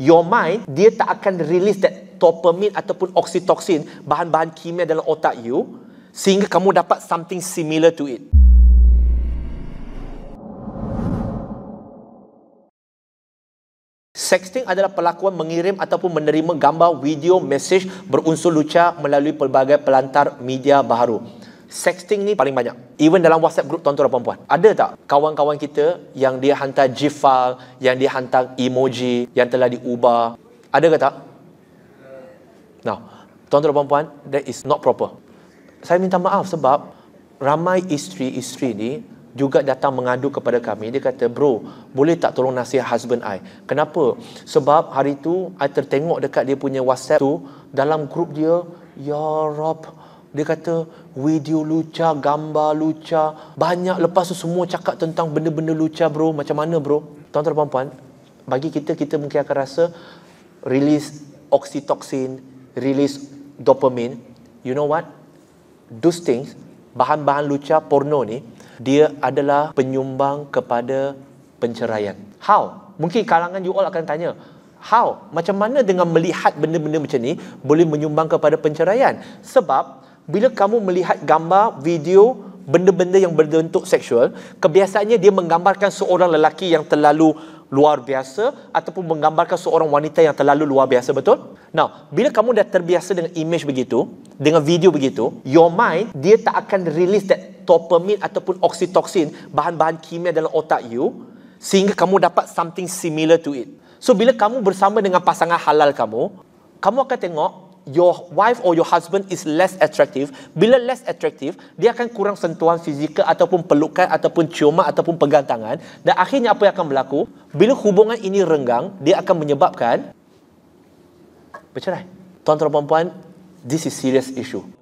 your mind dia tak akan release that dopamine ataupun oksitoksin bahan-bahan kimia dalam otak you sehingga kamu dapat something similar to it Sexting adalah pelakuan mengirim ataupun menerima gambar, video, mesej berunsur lucah melalui pelbagai pelantar media baharu sexting ni paling banyak. Even dalam WhatsApp group tuan-tuan dan puan-puan. Ada tak kawan-kawan kita yang dia hantar gif file, yang dia hantar emoji yang telah diubah? Ada ke tak? Now, tuan-tuan dan puan-puan, that is not proper. Saya minta maaf sebab ramai isteri-isteri ni juga datang mengadu kepada kami. Dia kata, bro, boleh tak tolong nasihat husband I? Kenapa? Sebab hari tu, I tertengok dekat dia punya WhatsApp tu, dalam grup dia, Ya Rabb, dia kata video luca, gambar luca, banyak lepas tu semua cakap tentang benda-benda luca bro, macam mana bro? Tuan-tuan dan puan bagi kita kita mungkin akan rasa release oxytocin, release dopamine. You know what? Those things, bahan-bahan luca porno ni, dia adalah penyumbang kepada penceraian. How? Mungkin kalangan you all akan tanya, how? Macam mana dengan melihat benda-benda macam ni boleh menyumbang kepada penceraian? Sebab bila kamu melihat gambar, video, benda-benda yang berbentuk seksual, kebiasaannya dia menggambarkan seorang lelaki yang terlalu luar biasa ataupun menggambarkan seorang wanita yang terlalu luar biasa, betul? Now, bila kamu dah terbiasa dengan image begitu, dengan video begitu, your mind, dia tak akan release that dopamine ataupun oksitoksin, bahan-bahan kimia dalam otak you, sehingga kamu dapat something similar to it. So, bila kamu bersama dengan pasangan halal kamu, kamu akan tengok your wife or your husband is less attractive, bila less attractive, dia akan kurang sentuhan fizikal ataupun pelukan ataupun ciuman ataupun pegang tangan. Dan akhirnya apa yang akan berlaku? Bila hubungan ini renggang, dia akan menyebabkan bercerai. Tuan-tuan dan puan-puan, this is serious issue.